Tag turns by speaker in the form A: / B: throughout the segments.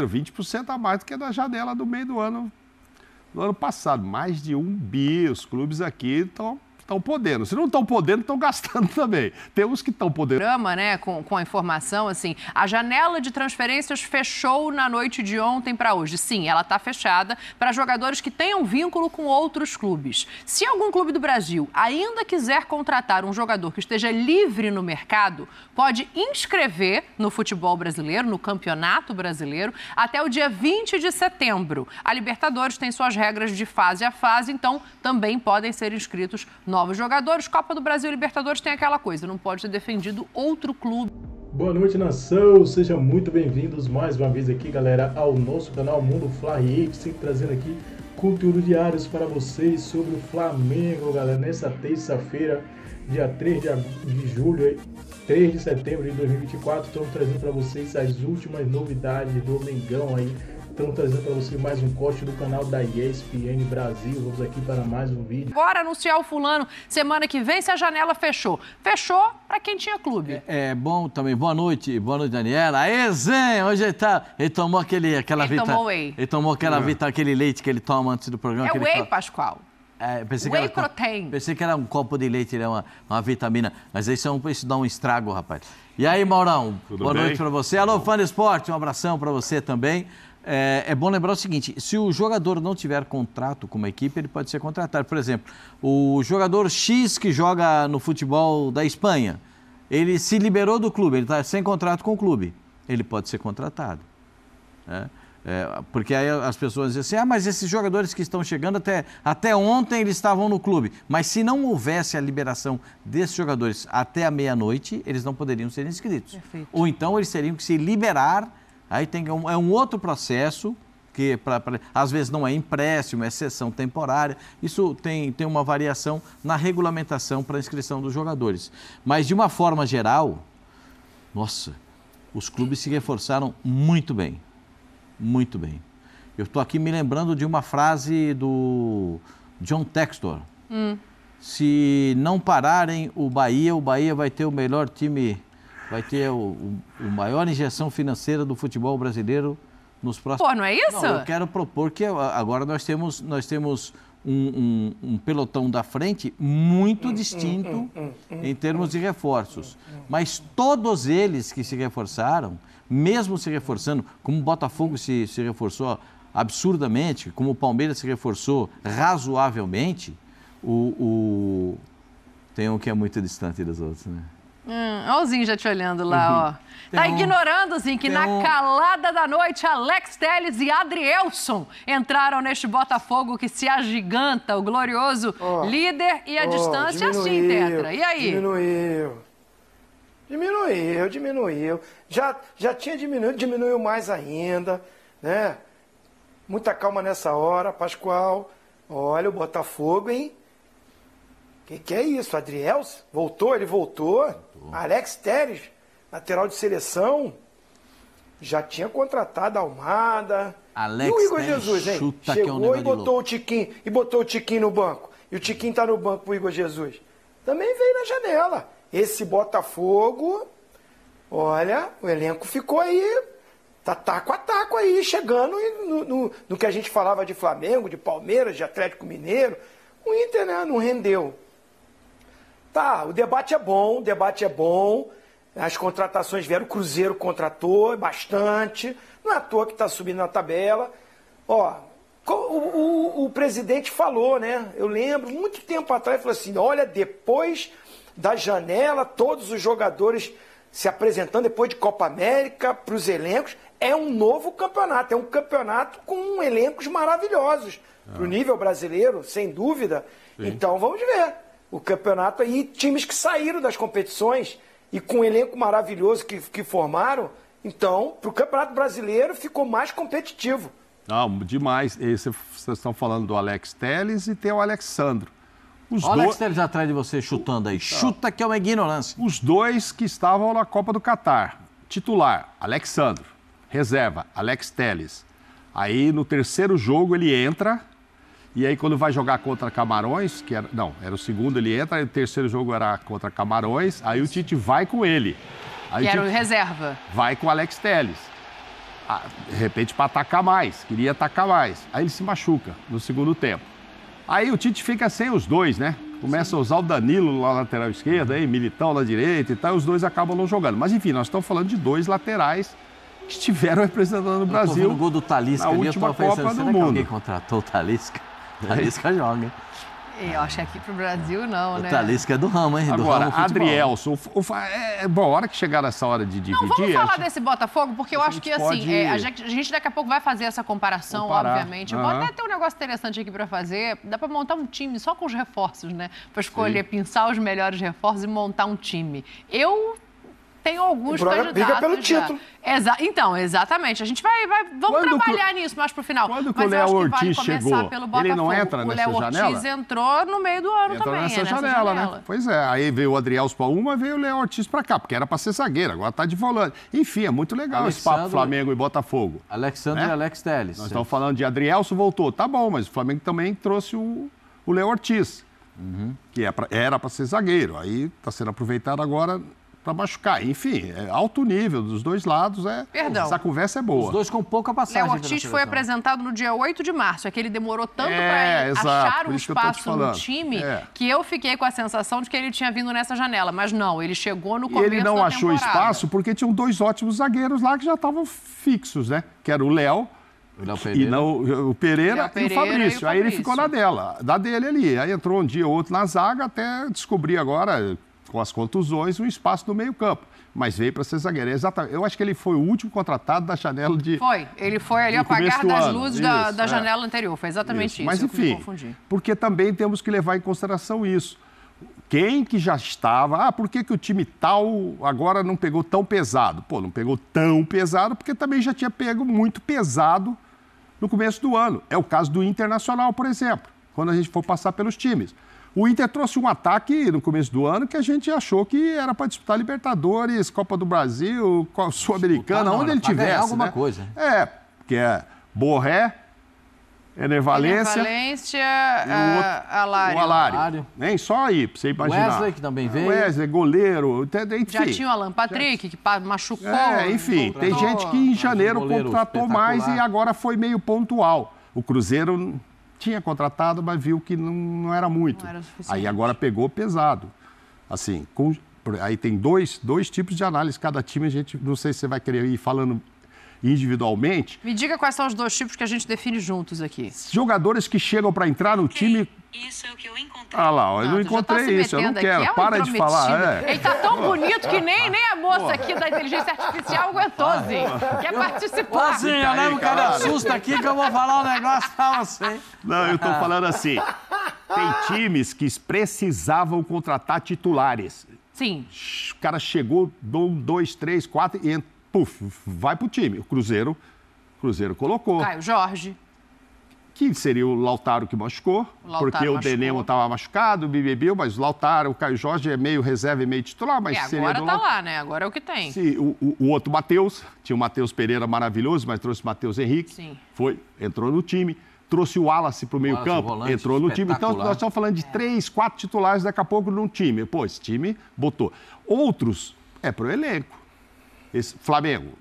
A: brasileiro, 20% a mais do que na janela do meio do ano do ano passado. Mais de um bi. Os clubes aqui estão estão podendo. Se não estão podendo, estão gastando também. Tem uns que
B: estão podendo. Programa, né, com, com a informação, assim, a janela de transferências fechou na noite de ontem para hoje. Sim, ela está fechada para jogadores que tenham vínculo com outros clubes. Se algum clube do Brasil ainda quiser contratar um jogador que esteja livre no mercado, pode inscrever no futebol brasileiro, no campeonato brasileiro, até o dia 20 de setembro. A Libertadores tem suas regras de fase a fase, então também podem ser inscritos no novos jogadores. Copa do Brasil e Libertadores tem aquela coisa, não pode ter defendido outro clube.
A: Boa noite, nação! Sejam muito bem-vindos mais uma vez aqui,
C: galera, ao nosso canal Mundo Fla sempre trazendo aqui conteúdo diários para vocês sobre o Flamengo, galera. Nessa terça-feira, dia 3 de julho, 3 de setembro de 2024, estamos trazendo para vocês as últimas novidades do Mengão aí Estamos trazendo para você mais um corte do canal da ESPN Brasil. Vamos aqui para mais um vídeo.
B: Bora anunciar o fulano. Semana que vem, se a janela fechou. Fechou para quem tinha clube.
C: É, é, bom também. Boa noite. Boa noite, Daniela. Aê, Zen! Hoje ele tá... Ele tomou aquele, aquela ele Tomou whey. Ele tomou aquela vita, aquele leite que ele toma antes do programa. É whey, fala... Pascoal. É, pensei Whey que era, protein. Pensei que era um copo de leite, é uma, uma vitamina. Mas isso, é um, isso dá um estrago, rapaz. E aí, Maurão? Tudo boa bem? noite para você. Alô, fã do esporte, um abração para você também. É, é, bom lembrar o seguinte: se o jogador não tiver contrato com uma equipe, ele pode ser contratado. Por exemplo, o jogador X que joga no futebol da Espanha, ele se liberou do clube, ele está sem contrato com o clube, ele pode ser contratado. Né? É, porque aí as pessoas dizem assim: ah, mas esses jogadores que estão chegando até, até ontem eles estavam no clube. Mas se não houvesse a liberação desses jogadores até a meia-noite, eles não poderiam ser inscritos. Perfeito. Ou então eles teriam que se liberar Aí tem, é, é um outro processo que pra, pra, às vezes não é empréstimo, é sessão temporária. Isso tem, tem uma variação na regulamentação para a inscrição dos jogadores. Mas de uma forma geral, nossa, os clubes se reforçaram muito bem. Muito bem. Eu estou aqui me lembrando de uma frase do John Textor. Hum. Se não pararem o Bahia, o Bahia vai ter o melhor time vai ter o, o, o maior injeção financeira do futebol brasileiro nos próximos... Pô, não é isso? Não, eu quero propor que agora nós temos, nós temos um, um, um, pelotão da frente muito hum, hum, distinto hum, em termos de reforços. Mas todos eles que se reforçaram, mesmo se reforçando, como o Botafogo se, se reforçou absurdamente, como o Palmeiras se reforçou razoavelmente, o, o... tem um que é muito distante dos outros, né?
B: Hum, o Zinho já te olhando lá, uhum. ó. tá um, ignorando, Zinho, que na um... calada da noite, Alex Teles e Adrielson entraram neste Botafogo que se agiganta, o
D: glorioso oh,
B: líder e a oh, distância assim, Tetra. E aí?
D: Diminuiu. Diminuiu, diminuiu. Já, já tinha diminuído, diminuiu mais ainda, né? Muita calma nessa hora, Pascoal. Olha o Botafogo, hein? Que que é isso? Adriel voltou, ele voltou. voltou. Alex Teres, lateral de seleção, já tinha contratado a Almada. Alex e o Igor Teres Jesus, hein? Chegou é um e botou o Tiquinho e botou o Tiquinho no banco. E o Tiquinho tá no banco pro Igor Jesus. Também veio na janela. Esse Botafogo, olha, o elenco ficou aí tá taco a taco aí, chegando no, no, no, que a gente falava de Flamengo, de Palmeiras, de Atlético Mineiro. O Inter né, não rendeu. Tá, o debate é bom, o debate é bom. As contratações vieram, o Cruzeiro contratou bastante. Não é à toa que está subindo na tabela. Ó, o, o, o, presidente falou, né? Eu lembro, muito tempo atrás, falou assim: olha, depois da janela, todos os jogadores se apresentando depois de Copa América para os elencos. É um novo campeonato, é um campeonato com elencos maravilhosos ah. para o nível brasileiro, sem dúvida. Sim. Então vamos ver o campeonato e times que saíram das competições e com um elenco maravilhoso que, que formaram, então, para o Campeonato Brasileiro ficou mais competitivo.
A: Não, demais. vocês estão falando do Alex Teles e tem o Alexandro. Os o Alex dois... Teles atrás de você chutando aí. Então. Chuta que é uma ignorância. Os dois que estavam na Copa do Catar. Titular, Alexandro. Reserva, Alex Teles. Aí no terceiro jogo ele entra e aí, quando vai jogar contra Camarões, que era, não, era o segundo, ele entra, o terceiro jogo era contra Camarões, aí o Tite vai com ele. Aí que o era o reserva. Vai com o Alex Teles. Ah, de repente, para atacar mais, queria atacar mais. Aí ele se machuca no segundo tempo. Aí o Tite fica sem os dois, né? Começa a usar o Danilo lá na lateral esquerda, aí Militão na direita e tal, e os dois acabam não jogando. Mas enfim, nós estamos falando de dois laterais que estiveram representando o Brasil. O gol do Talisca na ali, última eu Copa pensando, do será Mundo. que alguém
C: contratou o Talisca? Talisca
A: joga, hein?
B: É, eu acho que aqui pro Brasil não, o né? O Talisca
A: é do ramo, hein? Agora, do
C: Adrielson,
A: o, o, é, é bom, a hora que chegar essa hora de dividir... Não, vamos falar
B: desse Botafogo, porque eu acho que, assim, pode... é, a, gente, a, gente, daqui a pouco vai fazer essa comparação, obviamente. Uhum. Vou até ter um negócio interessante aqui para fazer. Dá para montar um time só com os reforços, né? Para escolher, Sim. pinçar os melhores reforços e montar um time. Eu tem alguns o candidatos. Briga pelo título. Exa então, exatamente. A gente vai. vai vamos quando trabalhar que, nisso mais pro final. Quando Mas que o Léo Ortiz vale chegou, ele não entra nessa janela? O Léo Ortiz entrou no meio do ano também. Nessa, é nessa janela, né?
A: Pois é. Aí veio o Adriel para uma, veio o Léo Ortiz para cá, porque era para ser zagueiro, agora tá de volante. Enfim, é muito legal Alexandre, esse papo Flamengo e Botafogo. Alexandre né? e Alex Teles. Nós estamos falando de Adrielso voltou. Tá bom, mas o Flamengo também trouxe o, o Léo Ortiz. Uhum. que é pra, era para ser zagueiro. Aí está sendo aproveitado agora para machucar. Enfim, é alto nível dos dois lados. É, Perdão. Essa conversa é boa. Os dois com pouca passagem. Léo Ortiz foi
B: apresentado no dia 8 de março. É que ele demorou tanto é, para achar um espaço no time é. que eu fiquei com a sensação de que ele tinha vindo nessa janela. Mas não, ele chegou no começo E ele não achou
A: temporada. espaço porque tinham dois ótimos zagueiros lá que já estavam fixos, né? Que era o Léo e não o Pereira, e, o Pereira e, o e o Fabrício. Aí ele ficou na dela, da dele ali. Aí entrou um dia ou outro na zaga até descobrir agora com as contusões, um espaço no meio-campo. Mas veio para ser zagueiro. Exatamente. Eu acho que ele foi o último contratado da janela de.
B: Foi. Ele foi ali apagar das luzes isso, da, da é. janela anterior. Foi exatamente isso. isso. Mas eu enfim,
A: porque também temos que levar em consideração isso. Quem que já estava. Ah, por que, que o time tal agora não pegou tão pesado? Pô, não pegou tão pesado, porque também já tinha pego muito pesado no começo do ano. É o caso do Internacional, por exemplo, quando a gente for passar pelos times. O Inter trouxe um ataque no começo do ano que a gente achou que era para disputar Libertadores, Copa do Brasil, Sul-Americana, onde ele tivesse. alguma né? coisa. É, que é Borré, Enervalência.
B: Enervalência, ah, o Alário. O Alário. Alário.
A: Nem só aí, pra você imaginar. Wesley, que também veio. Wesley, goleiro. Enfim. Já tinha
B: o Alan Patrick, que machucou. É, enfim, tem gente que em janeiro
A: contratou mais e agora foi meio pontual. O Cruzeiro tinha contratado, mas viu que não, não era muito.
B: Não era aí
A: agora pegou pesado. Assim, com, aí tem dois, dois tipos de análise, cada time a gente, não sei se você vai querer ir falando individualmente.
B: Me diga quais são os dois tipos que a gente define juntos aqui.
A: Jogadores que chegam para entrar no time isso é o que eu encontrei. Ah lá, eu não, não tá encontrei tá isso, eu não quero. é um Para de falar. É. Ele tá tão bonito que
B: nem, nem a moça aqui da inteligência artificial aguentou, Zinho. Quer participar. Zinho, eu
A: levo aqui
C: que eu vou falar um negócio pra você. Não, eu tô falando assim.
A: Tem times que precisavam contratar titulares. Sim. O cara chegou, um, dois, três, quatro, e entrou puf, vai para o time. O Cruzeiro, Cruzeiro colocou. Caio Jorge. Que seria o Lautaro que machucou, Lautaro porque machucou. o Denemo estava machucado, o Bibibiu, mas o Lautaro, o Caio Jorge é meio reserva e meio titular, mas é, seria agora está
B: lá, né? Agora é o que tem. Sim,
A: o, o, o outro Matheus, tinha o Matheus Pereira maravilhoso, mas trouxe o Matheus Henrique, Sim. foi, entrou no time trouxe o Wallace para o meio campo, entrou no time. Então, nós estamos falando de é. três, quatro titulares daqui a pouco num time. Pô, esse time botou. Outros é para o elenco. Esse, Flamengo,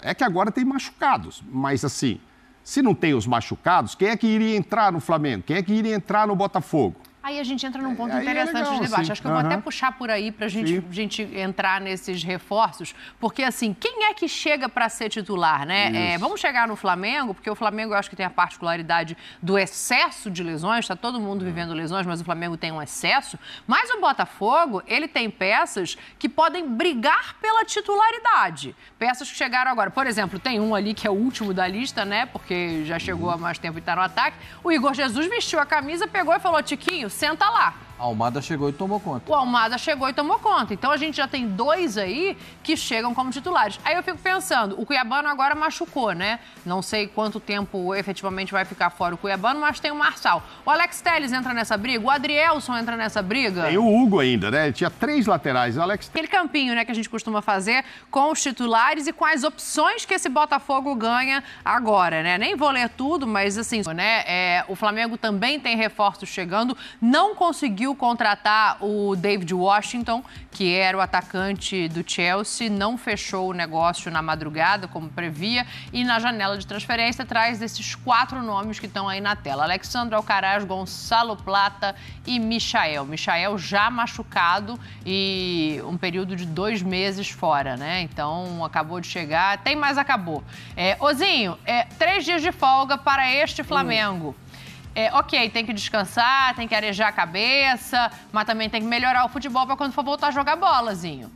A: é que agora tem machucados, mas assim, se não tem os machucados, quem é que iria entrar no Flamengo? Quem é que iria entrar no Botafogo?
B: Aí a gente entra num ponto é, é interessante é legal, de debate. Acho que eu vou uhum. até puxar por aí para a gente entrar nesses reforços, porque assim, quem é que chega para ser titular, né? É, vamos chegar no Flamengo, porque o Flamengo eu acho que tem a particularidade do excesso de lesões, está todo mundo uhum. vivendo lesões, mas o Flamengo tem um excesso. Mas o Botafogo, ele tem peças que podem brigar pela titularidade. Peças que chegaram agora. Por exemplo, tem um ali que é o último da lista, né? Porque já chegou há mais tempo e está no ataque. O Igor Jesus vestiu a camisa, pegou e falou: Tiquinho, senta lá.
C: Almada chegou e tomou conta.
B: O Almada chegou e tomou conta. Então a gente já tem dois aí que chegam como titulares. Aí eu fico pensando, o Cuiabano agora machucou, né? Não sei quanto tempo efetivamente vai ficar fora o Cuiabano, mas tem o Marçal. O Alex Telles entra nessa briga, o Adrielson entra nessa briga. Tem o Hugo ainda, né? Tinha três laterais, o Alex. Aquele campinho, né, que a gente costuma fazer com os titulares e com as opções que esse Botafogo ganha agora, né? Nem vou ler tudo, mas assim, né? É, o Flamengo também tem reforços chegando, não conseguiu conseguiu contratar o David Washington, que era o atacante do Chelsea, não fechou o negócio na madrugada, como previa, e na janela de transferência traz esses quatro nomes que estão aí na tela: Alexandre Alcaraz, Gonçalo Plata e Michael. Michael já machucado e um período de dois meses fora, né? Então acabou de chegar, tem mais acabou. É, Ozinho, é, três dias de folga para este uh. Flamengo é, ok, tem que descansar, tem que arejar a cabeça, mas também tem que melhorar o futebol para quando for voltar a jogar bolazinho.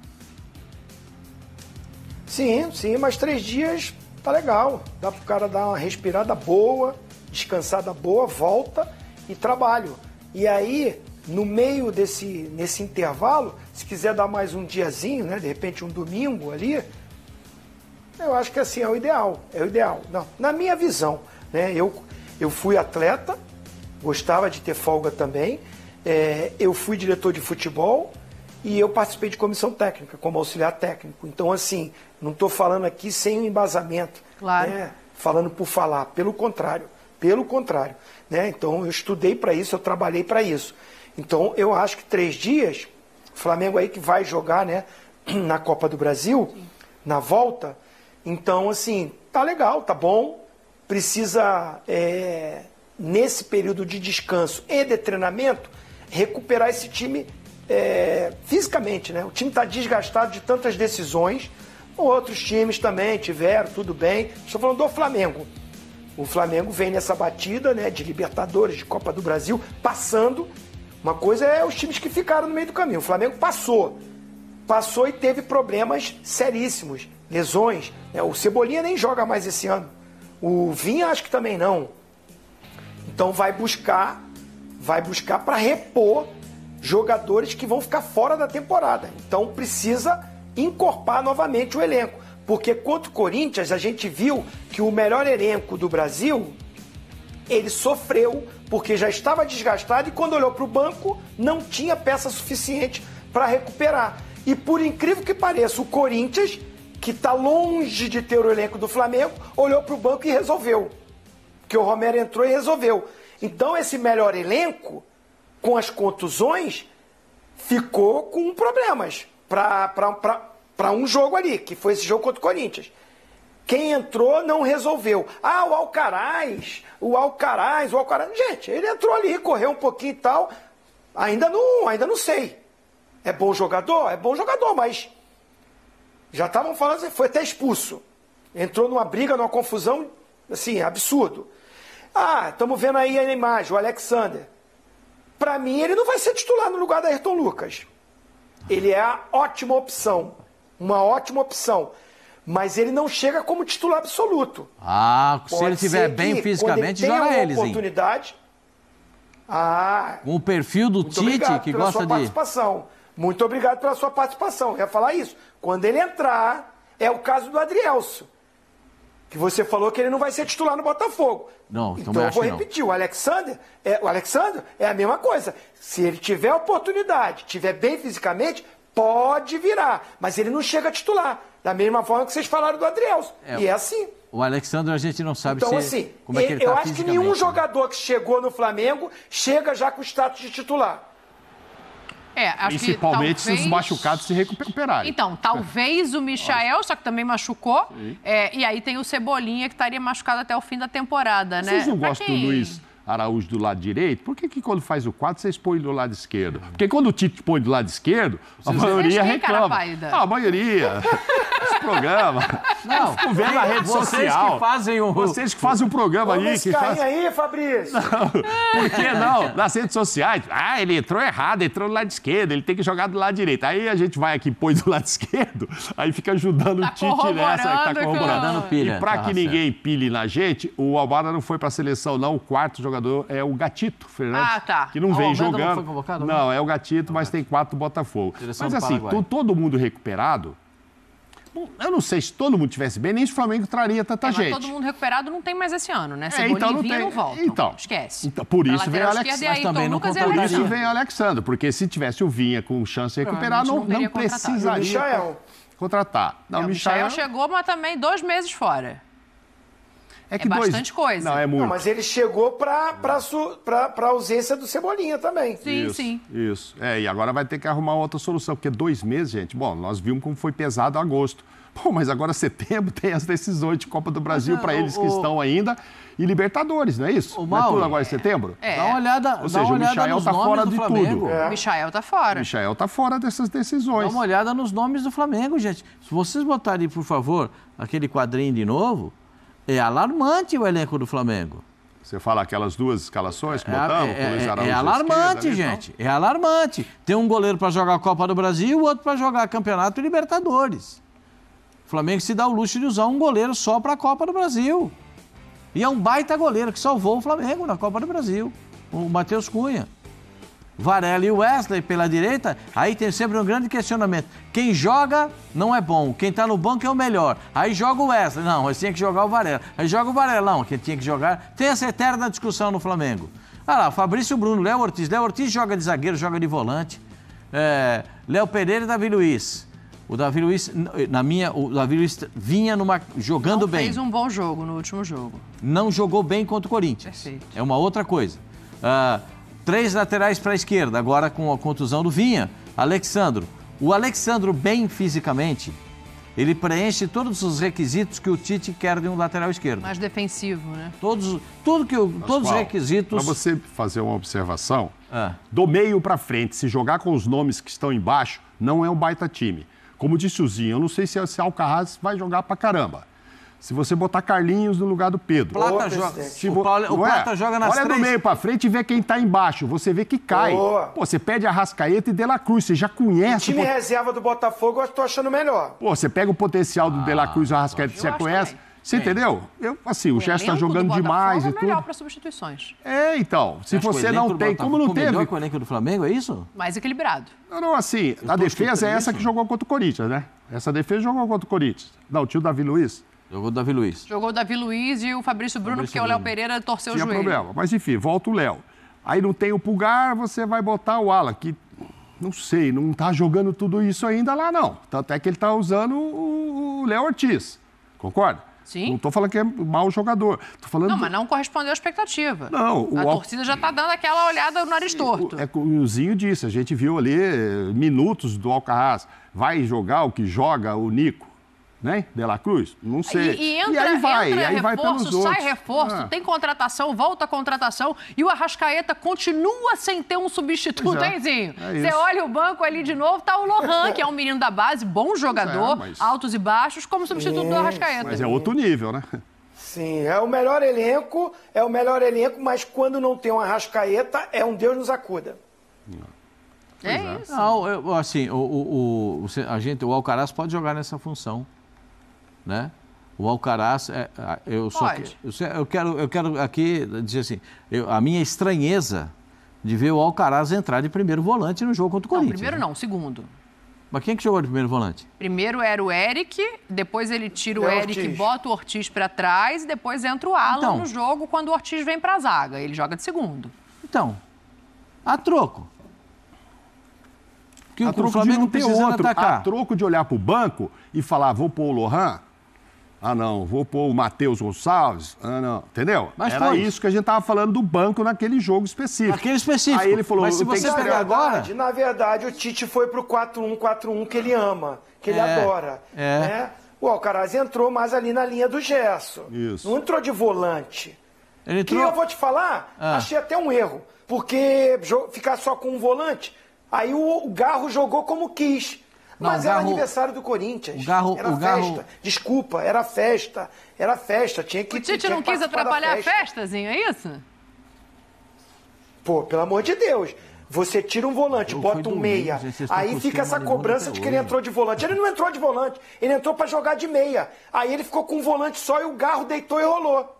D: Sim, sim, mas três dias tá legal. Dá pro cara dar uma respirada boa, descansada boa, volta e trabalho. E aí, no meio desse nesse intervalo, se quiser dar mais um diazinho, né, de repente um domingo ali, eu acho que assim é o ideal, é o ideal. Não, na minha visão, né, eu eu fui atleta, gostava de ter folga também. É, eu fui diretor de futebol e eu participei de comissão técnica, como auxiliar técnico. Então, assim, não estou falando aqui sem um embasamento. Claro. Né? Falando por falar, pelo contrário. Pelo contrário. Né? Então, eu estudei para isso, eu trabalhei para isso. Então, eu acho que três dias, o Flamengo aí que vai jogar né, na Copa do Brasil, Sim. na volta. Então, assim, tá legal, tá bom. Precisa. É nesse período de descanso e de treinamento, recuperar esse time é, fisicamente. Né? O time está desgastado de tantas decisões. Outros times também tiveram, tudo bem. Estou falando do Flamengo. O Flamengo vem nessa batida né, de Libertadores, de Copa do Brasil, passando. Uma coisa é os times que ficaram no meio do caminho. O Flamengo passou. Passou e teve problemas seríssimos, lesões. Né? O Cebolinha nem joga mais esse ano. O Vinha acho que também não. Então vai buscar, vai buscar para repor jogadores que vão ficar fora da temporada. Então precisa encorpar novamente o elenco, porque contra o Corinthians a gente viu que o melhor elenco do Brasil ele sofreu porque já estava desgastado e quando olhou para o banco não tinha peça suficiente para recuperar. E por incrível que pareça, o Corinthians, que está longe de ter o elenco do Flamengo, olhou para o banco e resolveu. Porque o Romero entrou e resolveu. Então esse melhor elenco, com as contusões, ficou com problemas para um jogo ali, que foi esse jogo contra o Corinthians. Quem entrou não resolveu. Ah, o Alcaraz, o Alcaraz, o Alcaraz. Gente, ele entrou ali, correu um pouquinho e tal. Ainda não, ainda não sei. É bom jogador? É bom jogador, mas já estavam falando, foi até expulso. Entrou numa briga, numa confusão, assim, absurdo. Ah, estamos vendo aí a imagem, o Alexander. Para mim, ele não vai ser titular no lugar da Ayrton Lucas. Ele é a ótima opção. Uma ótima opção. Mas ele não chega como titular absoluto.
C: Ah, se ele estiver bem fisicamente fisicamente, ele joga ele,
D: oportunidade. Ah,
C: o perfil do Tite, que gosta de.
D: participação. Muito obrigado pela sua participação. Eu ia falar isso. Quando ele entrar, é o caso do Adrielso que você falou que ele não vai ser titular no Botafogo.
C: Não, então, então eu vou repetir.
D: Não. O Alexander, é, o Alexander é a mesma coisa. Se ele tiver oportunidade, tiver bem fisicamente, pode virar, mas ele não chega a titular. Da mesma forma que vocês falaram do Adrielso. É, e é assim.
C: O Alexandre a gente não sabe então,
D: se, assim, como é que ele está Eu tá acho que nenhum né? jogador que chegou no Flamengo chega já com o status de titular.
B: É, Principalmente talvez... se os
A: machucados se recuperarem.
B: Então, talvez o Michael, só que também machucou. É, e aí tem o Cebolinha, que estaria machucado até o fim da temporada, Vocês né? Vocês não gostam quem... do Luiz?
A: Araújo do lado direito, por que, que quando faz o 4 vocês põem do lado esquerdo? Porque quando o Tite põe do lado esquerdo, a maioria reclama. Ah, a maioria. Esse programa.
D: Não, fico vendo na rede vocês social. Que fazem
A: o... Vocês que fazem o programa aí. Que faz... aí,
D: Fabrício. Não,
A: por que não? Nas redes sociais, ah, ele entrou errado, entrou do lado esquerdo, ele tem que jogar do lado direito. Aí a gente vai aqui, põe do lado esquerdo, aí fica ajudando tá o Tite nessa, que tá corroborando. Com... Tá e pra tá que ninguém pile na gente, o Alvaro não foi pra seleção, não, o quarto jogador jogador é o Gatito Fernandes, ah, tá. que não ah, vem jogando. Não, foi convocado, né? não, é o Gatito, mas é. tem quatro Botafogo. Direção mas assim, todo mundo recuperado, eu não sei se todo mundo tivesse bem, nem se o Flamengo traria tanta é, gente. Mas
B: todo mundo recuperado não tem mais esse ano, né? É, se é, então não tem. não volta. Então, esquece. Então, por isso vem o Alexandre. Mas também não contaria. Por isso vem
A: o Alexandre, porque se tivesse o Vinha com chance de recuperar, não, não, não precisaria contratar. Michael. contratar. Não, é, o Michael... Michael
D: chegou, mas também dois meses fora. É, que é bastante dois... coisa. Não, é muito. Não, mas ele chegou para su... a ausência do Cebolinha também. Sim, isso, sim.
A: Isso. É, e agora vai ter que arrumar outra solução, porque dois meses, gente, bom, nós vimos como foi pesado agosto. Pô, mas agora setembro tem as decisões de Copa do Brasil para eles o... que estão ainda e Libertadores, não é isso? O Mauro, não é tudo agora em setembro? É. Dá uma
B: olhada, Ou seja, o Michael tá fora de Flamengo. tudo. É. O Michael tá fora. O Michael tá fora dessas decisões. Dá uma olhada nos nomes do Flamengo,
C: gente. Se vocês botarem, por favor, aquele quadrinho de novo, é alarmante o elenco do Flamengo. Você fala aquelas duas escalações que é, botamos? É, é, é, é, alarmante, esquerda, gente. É alarmante. Tem um goleiro para jogar a Copa do Brasil e o outro para jogar Campeonato e Libertadores. O Flamengo se dá o luxo de usar um goleiro só para a Copa do Brasil. E é um baita goleiro que salvou o Flamengo na Copa do Brasil. O Matheus Cunha. Varela e Wesley pela direita, aí tem sempre um grande questionamento. Quem joga não é bom, quem está no banco é o melhor. Aí joga o Wesley, não, mas tinha que jogar o Varela. Aí joga o Varela, não, tinha que jogar. Tem essa eterna discussão no Flamengo. Olha lá, Fabrício Bruno, Léo Ortiz. Léo Ortiz joga de zagueiro, joga de volante. É, Léo Pereira e Davi Luiz. O Davi Luiz, na minha, o Davi Luiz vinha numa, jogando não bem. Fez
B: um bom jogo no último jogo.
C: Não jogou bem contra o Corinthians. Perfeito. É uma outra coisa. Ah, Três laterais para a esquerda, agora com a contusão do Vinha. Alexandro. O Alexandro, bem fisicamente, ele preenche todos os requisitos que o Tite quer de um lateral esquerdo.
B: Mais defensivo, né? Todos, tudo que, todos qual? os requisitos.
C: Para você
A: fazer uma observação, ah. do meio para frente, se jogar com os nomes que estão embaixo, não é um baita time. Como disse o Zinho, eu não sei se o Alcaraz vai jogar para caramba. Se você botar Carlinhos no lugar do Pedro. Plata joga. Se o, Paulo, o Plata é? joga nas Olha três. do meio para frente e vê quem tá embaixo. Você vê que cai. Boa. Pô, você pede a Rascaeta e De La Cruz. Você já conhece. O time reserva
D: do Botafogo eu tô achando melhor.
A: Pô, você pega o potencial do ah, De La ah, Cruz e a Rascaeta que você conhece. Também. Você entendeu? Eu, assim, o, o Gerson está jogando demais é e tudo. melhor para
B: substituições.
A: É, então. Se você não tem, como não teve... Melhor que o elenco do Flamengo, é isso?
B: Mais equilibrado.
A: Não, não, assim, Eu a defesa é essa que jogou contra o Corinthians, né? Essa defesa jogou contra o Corinthians. Não, o tio Davi Luiz. Jogou o Davi Luiz.
B: Jogou o Davi Luiz e o Fabrício Bruno, Fabrício porque Bruno. o Léo Pereira torceu Tinha o joelho. problema,
A: mas enfim, volta o Léo. Aí não tem o Pulgar, você vai botar o Ala, que não sei, não está jogando tudo isso ainda lá, não. Tanto é que ele está usando o Léo Ortiz, concorda? Sim. Não estou falando que é mau jogador. Tô
B: falando não, do... mas não correspondeu à expectativa. Não. A torcida já está dando aquela olhada no nariz
A: torto. É, o Zinho disse, a gente viu ali eh, minutos do Alcaraz. Vai jogar o que joga o Nico? né? De La Cruz? Não sei. E, e entra, e aí vai, entra e aí reforço, vai sai reforço, ah. tem
B: contratação, volta a contratação e o Arrascaeta continua sem ter um substituto, é. hein, Zinho? É Você olha o banco ali de novo, tá o Lohan, que é um menino da base, bom é, jogador,
A: é, mas...
D: altos e baixos, como substituto do Arrascaeta. Mas é outro nível, né? Sim, é o melhor elenco, é o melhor elenco, mas quando não tem um Arrascaeta, é um Deus nos acuda.
C: É, é. isso. Não, eu, assim, o, o, o, a gente, o Alcaraz pode jogar nessa função né? O Alcaraz, é, ah, eu só que, eu quero, eu quero aqui dizer assim, eu, a minha estranheza de ver o Alcaraz entrar de primeiro volante no jogo contra o não, Corinthians.
B: Primeiro né? não, segundo.
C: Mas quem é que jogou de primeiro volante?
B: Primeiro era o Eric, depois ele tira o, é Eric, e bota o Ortiz para trás e depois entra o Alan então, no jogo quando o Ortiz vem para a zaga. Ele joga de segundo. Então, a troco.
A: Que a o, troco Flamengo não precisa outro, atacar. A troco de olhar para o banco e falar, ah, vou pôr o Lohan ah, não, vou pôr o Matheus Gonçalves. Ah, não. Entendeu? Mas Era isso que a gente estava falando do banco naquele jogo específico. Aquele específico. Aí ele falou, mas se você pegar verdade, agora...
D: Na verdade, o Tite foi pro 4-1-4-1 que ele ama, que ele é, adora. É. Né? O Alcaraz entrou mais ali na linha do Gesso. Isso. Não entrou de volante. Ele entrou... Que eu vou te falar, ah. achei até um erro. Porque ficar só com um volante, aí o Garro jogou como quis. Não, Mas Garro, era aniversário do Corinthians. O Garro, era o Garro... festa. Desculpa, era festa. Era festa. Tinha que. O Tite não quis atrapalhar festa.
B: a festazinho, é isso?
D: Pô, pelo amor de Deus. Você tira um volante, Eu bota um meia. Aí fica essa cobrança de que ele entrou de volante. Ele não entrou de volante, ele entrou para jogar de meia. Aí ele ficou com um volante só e o garro deitou e rolou.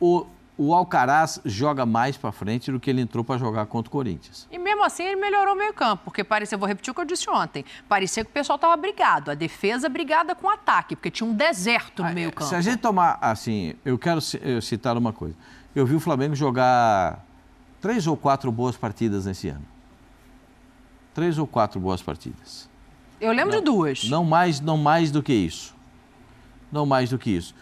C: O, o Alcaraz joga mais para frente do que ele entrou para jogar contra o Corinthians.
B: E mesmo assim ele melhorou o meio-campo, porque parecia, vou repetir o que eu disse ontem, parecia que o pessoal estava brigado, a defesa brigada com o ataque, porque tinha um deserto no ah, é, meio-campo. Se a gente
C: tomar, assim, eu quero citar uma coisa. Eu vi o Flamengo jogar três ou quatro boas partidas nesse ano. Três ou quatro boas partidas.
B: Eu lembro não, de duas. Não
C: mais, não mais do que isso. Não mais do que isso.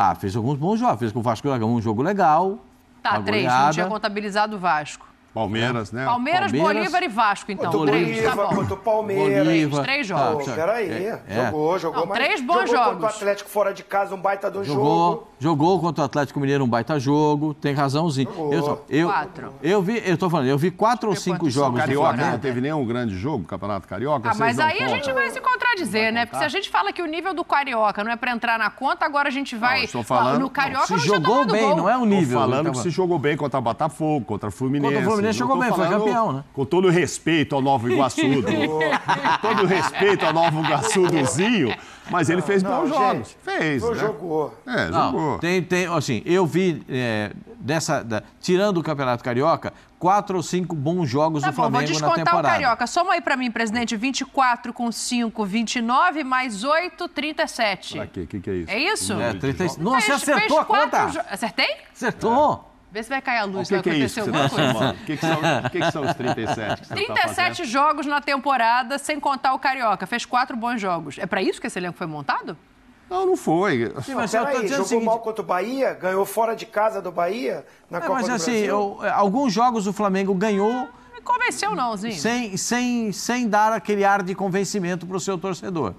C: Ah, fez alguns bons jogos. Fez com o Vasco um jogo legal. Tá, três. Goleada. Não tinha
B: contabilizado o Vasco.
C: Palmeiras, né? Palmeiras, Palmeiras, Bolívar
B: e Vasco, então. Contra três, Bolívar, tá bom. Contra o Palmeiras. Bolívar, três tá, jogos. Pô, tá. peraí, é,
D: é. jogou, jogou. Não, três bons jogou jogos. contra o Atlético fora de casa, um baita do jogou, jogo.
C: Jogou contra o Atlético Mineiro, um baita jogo. Tem razãozinho. Eu Eu, eu, quatro. Eu vi, eu tô falando, eu vi quatro ou
A: cinco jogos Carioca não teve nenhum grande jogo, Campeonato Carioca.
C: Ah, mas aí conta. a gente
B: vai se contradizer, vai né? Porque se a gente fala que o nível do Carioca não é pra entrar na conta, agora a gente vai... Não, estou falando... No Carioca não, se jogou
A: bem, não é o nível. falando que se jogou bem contra Botafogo, contra Fluminense deixa eu bem, foi campeão, né? Com todo o respeito ao Novo Iguaçu, do, todo o respeito ao Novo Iguaçu do
D: Zinho, mas ele fez bons jogos. Gente, fez. Né? Jogou. É, não, jogou.
C: Tem, tem, assim, eu vi, é, dessa, da, tirando o Campeonato Carioca, quatro ou cinco bons jogos tá do bom, Flamengo na temporada. Vou descontar o Carioca.
B: Soma aí pra mim, presidente, 24 com 5, 29, mais 8, 37. Pra quê?
A: O que, que é
C: isso? É isso? É, 30... Nossa, você acertou a conta! Jo... Acertei? Acertou!
B: Vê se vai cair a luz, o que vai que é acontecer
C: é isso alguma tá coisa. O que, que, são, que, que são os 37 que
D: você 37 tá
B: jogos na temporada, sem contar o Carioca. Fez quatro bons jogos. É para isso que esse elenco foi montado?
D: Não, não foi. Sim, mas Pera eu tô jogou seguinte... mal contra o Bahia, ganhou fora de casa do Bahia na é, Copa mas, do assim, Brasil. Eu, é, alguns jogos o Flamengo ganhou... Me convenceu não, Zinho. Sem,
C: sem, sem dar aquele ar de convencimento para o seu torcedor.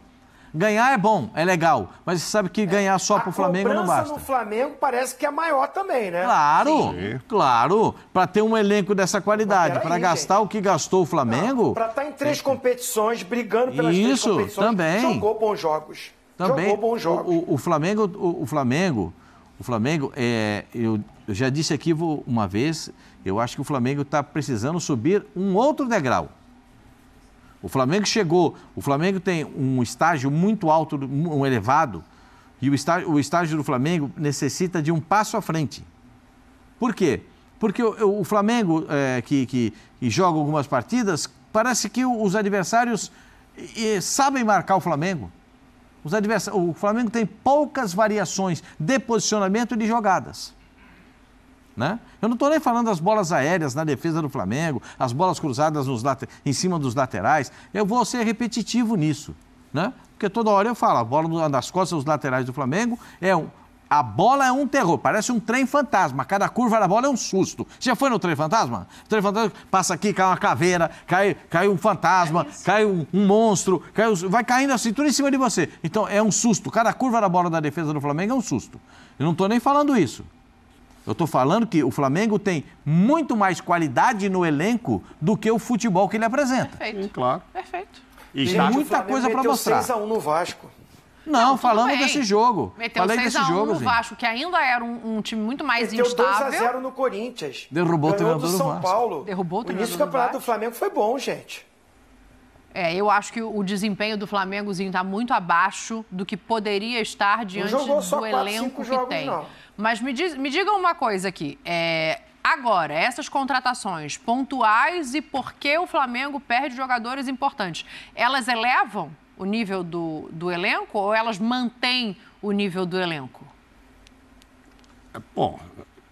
C: Ganhar é bom, é legal, mas você sabe que é. ganhar só é. pro Flamengo não basta. A
D: no Flamengo parece que é maior também, né? Claro,
C: Sim. claro. Para ter um elenco dessa qualidade, para gastar gente. o que gastou o Flamengo... Ah, para
D: estar tá em três competições, brigando pelas Isso, três competições. também. Jogou bons jogos.
C: Também. Jogou bons jogos. O, o, Flamengo... o, o Flamengo o Flamengo, é, eu já disse aqui uma vez, eu acho que o Flamengo está precisando subir um outro degrau. O Flamengo chegou, o Flamengo tem um estágio muito alto, um elevado, e o estágio, o estágio do Flamengo necessita de um passo à frente. Por quê? Porque o, o Flamengo, é, que, que, que, joga algumas partidas, parece que os adversários e, sabem marcar o Flamengo. Os adversários, o Flamengo tem poucas variações de posicionamento de jogadas. Né? Eu não estou nem falando das bolas aéreas na defesa do Flamengo, as bolas cruzadas em cima dos laterais. Eu vou ser repetitivo nisso. Né? Porque toda hora eu falo, a bola nas costas dos laterais do Flamengo é um, a bola é um terror, parece um trem fantasma. Cada curva da bola é um susto. Você já foi no trem fantasma? O trem fantasma passa aqui, cai uma caveira, cai, cai um fantasma, é cai um, um monstro, cai vai caindo assim, tudo em cima de você. Então é um susto. Cada curva da bola da defesa do Flamengo é um susto. Eu não estou nem falando isso. Eu estou falando que o Flamengo tem muito mais qualidade no elenco do que o futebol que ele apresenta.
D: Perfeito. Sim, claro. Perfeito. E tem muita coisa para mostrar. 6 x 1 no
C: Vasco. Não, Não falando desse jogo. Meteu Falei 6 desse a 1 jogo, no
B: Vasco, que ainda era um, um time muito mais Meteu instável. Meteu 2 x 0
D: no Corinthians. Derrubou o treinador do, São do Vasco. Paulo. Derrubou o treinador o início do, do campeonato
B: do Flamengo foi bom, gente. É, eu acho que o desempenho do Flamengozinho está muito abaixo do que poderia estar diante do quatro, elenco que tem. Não. Mas me, diz, me uma coisa aqui. É, agora, essas contratações pontuais e por que o Flamengo perde jogadores importantes, elas elevam o nível do, do elenco ou elas mantêm o nível do elenco?
A: É, bom,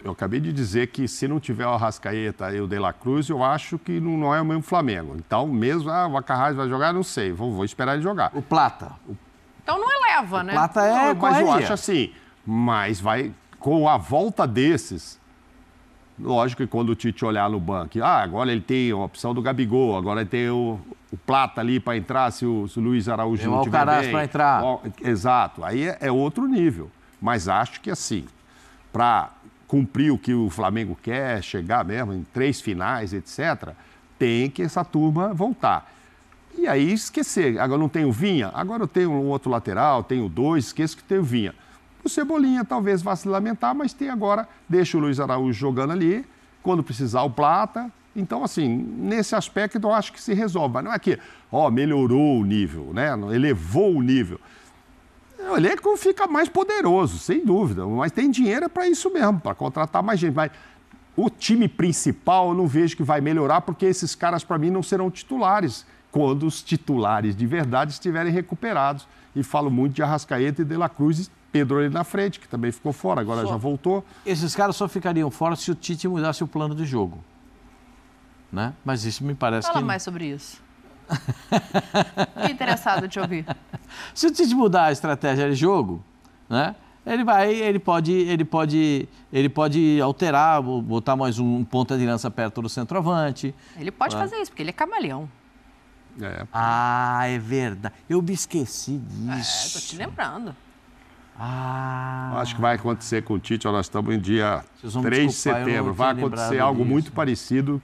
A: eu acabei de dizer que se não tiver o Arrascaeta e o De La Cruz, eu acho que não, não é o mesmo Flamengo. Então, mesmo, ah, o Acarraz vai jogar, não sei, vou, vou, esperar ele jogar. O Plata. O...
B: Então não eleva, o né? Plata é não, Mas eu acho
A: assim, mas vai, com a volta desses, lógico que quando o Tite olhar no banco, ah, agora ele tem a opção do Gabigol, agora ele tem o, o Plata ali para entrar, se o, se o, Luiz Araújo não tiver bem. para entrar. Exato, aí é, é outro nível. Mas acho que assim, para cumprir o que o Flamengo quer, chegar mesmo em três finais, etc., tem que essa turma voltar. E aí esquecer. Agora não tenho Vinha, agora eu tenho um outro lateral, tenho dois, esqueço que tenho Vinha. O Cebolinha talvez vá se lamentar, mas tem agora, deixa o Luiz Araújo jogando ali, quando precisar o Plata. Então, assim, nesse aspecto eu acho que se resolve. Mas não é que, ó, melhorou o nível, né? Elevou o nível. É, o elenco fica mais poderoso, sem dúvida. Mas tem dinheiro é para isso mesmo, para contratar mais gente. Mas o time principal eu não vejo que vai melhorar, porque esses caras, para mim, não serão titulares quando os titulares de verdade estiverem recuperados. E falo muito de Arrascaeta e De La Cruz Pedro ali na frente, que também ficou fora, agora só, já voltou. Esses caras só ficariam fora se o Tite mudasse o plano de jogo. Né? Mas
C: isso me parece Fala que... mais
B: sobre isso. Fiquei interessado de ouvir.
C: Se o Tite mudar a estratégia de jogo, né? Ele vai, ele pode, ele pode, ele pode alterar, botar mais um ponta de lança perto do centroavante.
B: Ele pode né? fazer isso, porque ele é camaleão.
C: É, ah, é verdade. Eu me esqueci
B: disso. É, tô te lembrando.
A: Ah. Acho que vai acontecer com o Tite, nós estamos em dia 3 de setembro. Vai acontecer algo disso. muito parecido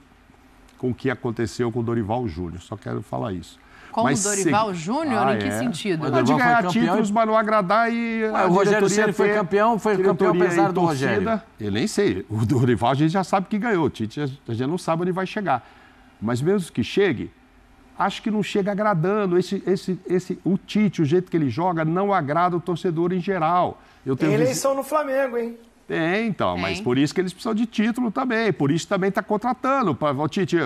A: com o que aconteceu com o Dorival Júnior. Só quero falar isso. Com o Dorival se... Júnior? Ah, em que é? sentido? Mas de ganhar títulos, e... mas não agradar e. Ué, o Rogério Ceni foi campeão, foi campeão apesar do torcida. Rogério. Eu nem sei. O Dorival a gente já sabe que ganhou. O Tite a gente não sabe onde vai chegar. Mas mesmo que chegue, acho que não chega agradando. Esse, esse, esse, o Tite, o jeito que ele joga, não agrada o torcedor em geral. Eu tenho Tem eleição
D: no Flamengo, hein? Tem,
A: então, Tem. mas por isso que eles precisam de título também, por isso também está contratando. Pra, Titi,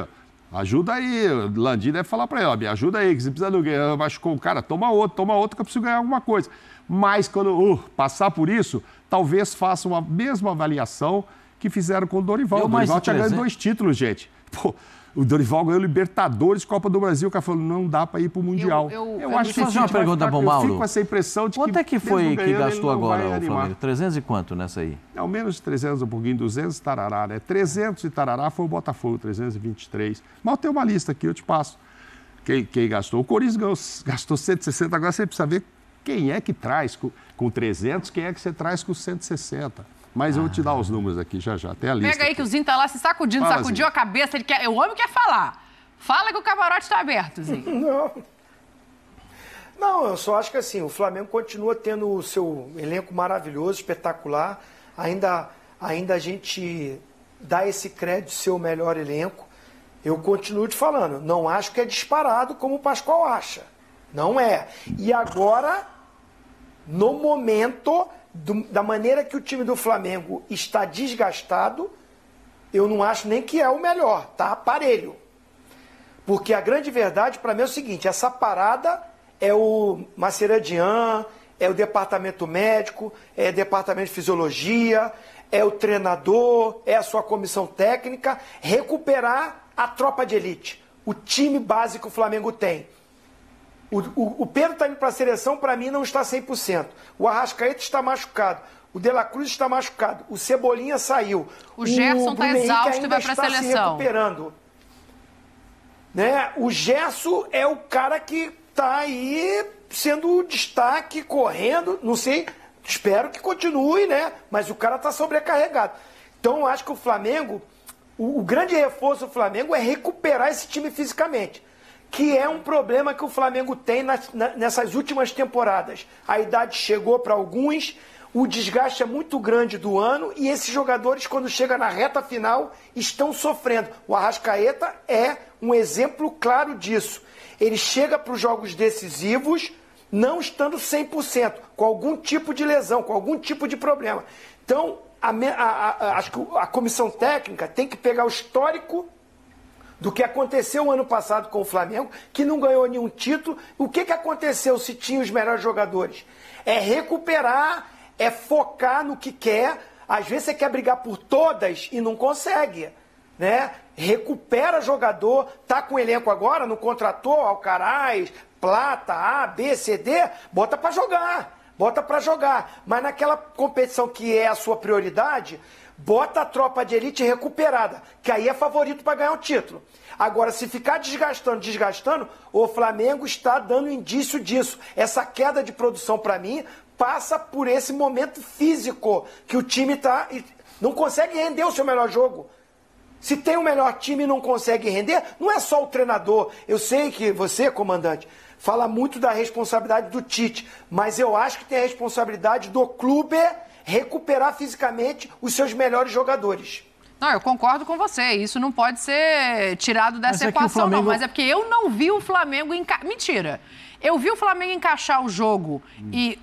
A: ajuda aí, Landi deve falar para ele, ó, me ajuda aí, que você precisa do machucou o cara, toma outro, toma outro que eu preciso ganhar alguma coisa. Mas quando uh, passar por isso, talvez façam a mesma avaliação que fizeram com o Dorival. o Dorival tinha ganho dois títulos, gente. Pô, o Dorival ganhou Libertadores, Copa do Brasil. O cara falou, não dá para ir para o Mundial. Eu, eu, eu acho que fazer uma pergunta ficar, Mauro. Eu fico com essa impressão de Quanto que... Quanto é que foi ganhando, que gastou agora o Flamengo? 300 e quanto nessa aí? É, ao menos de 300, um pouquinho, 200 tarará, né? 300 e tarará foi o Botafogo, 323. Mas tem uma lista aqui, eu te passo. Quem, quem gastou? O Corinthians gastou 160, agora você precisa ver quem é que traz com, com 300, quem é que você traz com 160. Mas eu vou ah. te dar os números aqui já já. Até a lista. Pega
B: aí que o Zinho tá lá se sacudindo, Fala, sacudiu Zinho. a cabeça. Ele quer... O homem quer falar. Fala que o camarote está aberto,
D: Zinho. Não. Não, eu só acho que assim, o Flamengo continua tendo o seu elenco maravilhoso, espetacular. Ainda, ainda a gente dá esse crédito seu melhor elenco. Eu continuo te falando, não acho que é disparado como o Pascoal acha. Não é. E agora, no momento, do, da maneira que o time do Flamengo está desgastado, eu não acho nem que é o melhor, tá? Aparelho. Porque a grande verdade para mim é o seguinte: essa parada é o Maceradian, é o departamento médico, é o departamento de fisiologia, é o treinador, é a sua comissão técnica, recuperar a tropa de elite, o time básico que o Flamengo tem. O, o, o Pedro está indo para a seleção, para mim não está 100%. O Arrascaeta está machucado. O De La Cruz está machucado. O Cebolinha saiu. O Gerson está exausto e vai para a seleção. Se recuperando. Né? O Gerson é o cara que está aí sendo destaque, correndo, não sei, espero que continue, né? Mas o cara está sobrecarregado. Então eu acho que o Flamengo, o, o grande reforço do Flamengo é recuperar esse time fisicamente que é um problema que o Flamengo tem nas, nessas últimas temporadas. A idade chegou para alguns, o desgaste é muito grande do ano e esses jogadores, quando chegam na reta final, estão sofrendo. O Arrascaeta é um exemplo claro disso. Ele chega para os jogos decisivos não estando 100%, com algum tipo de lesão, com algum tipo de problema. Então, a, a, a, a comissão técnica tem que pegar o histórico do que aconteceu ano passado com o Flamengo, que não ganhou nenhum título. O que, que aconteceu se tinha os melhores jogadores? É recuperar, é focar no que quer. Às vezes você quer brigar por todas e não consegue. Né? Recupera jogador, tá com elenco agora, não contratou Alcaraz, Plata, A, B, C, D, bota para jogar, bota para jogar. Mas naquela competição que é a sua prioridade, bota a tropa de elite recuperada, que aí é favorito para ganhar o título. Agora, se ficar desgastando, desgastando, o Flamengo está dando indício disso. Essa queda de produção, para mim, passa por esse momento físico que o time tá não consegue render o seu melhor jogo. Se tem o melhor time e não consegue render, não é só o treinador. Eu sei que você, comandante, fala muito da responsabilidade do Tite, mas eu acho que tem a responsabilidade do clube recuperar fisicamente os seus melhores jogadores.
B: Não, eu concordo com você. Isso não pode ser tirado dessa mas é equação, é Flamengo... não. Mas é porque eu não vi o Flamengo. Enca... Mentira. Eu vi o Flamengo encaixar o jogo hum. e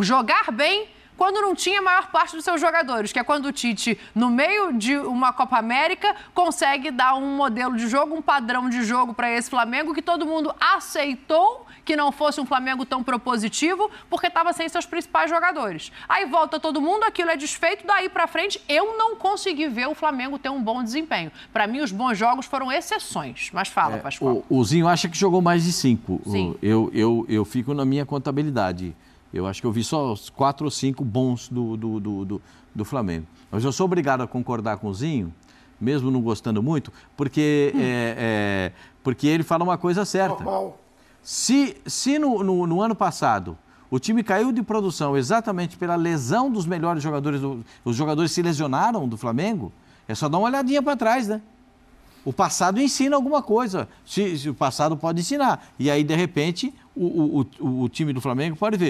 B: jogar bem quando não tinha a maior parte dos seus jogadores, que é quando o Tite, no meio de uma Copa América, consegue dar um modelo de jogo, um padrão de jogo para esse Flamengo que todo mundo aceitou que não fosse um Flamengo tão propositivo, porque estava sem seus principais jogadores. Aí volta todo mundo, aquilo é desfeito, daí para frente eu não consegui ver o Flamengo ter um bom desempenho. Para mim, os bons jogos foram exceções. Mas fala, é, Pascoal.
C: O, o Zinho acha que jogou mais de cinco. Sim. Eu, eu, eu fico na minha contabilidade. Eu acho que eu vi só os quatro ou cinco bons do, do, do, do, do Flamengo. Mas eu sou obrigado a concordar com o Zinho, mesmo não gostando muito, porque, hum. é, é, porque ele fala uma coisa certa. Normal. Se, se no, no, no ano passado o time caiu de produção exatamente pela lesão dos melhores jogadores, do, os jogadores se lesionaram do Flamengo, é só dar uma olhadinha para trás, né? O passado ensina alguma coisa, se, se, o passado pode ensinar. E aí, de repente, o, o, o, o time do Flamengo pode ver.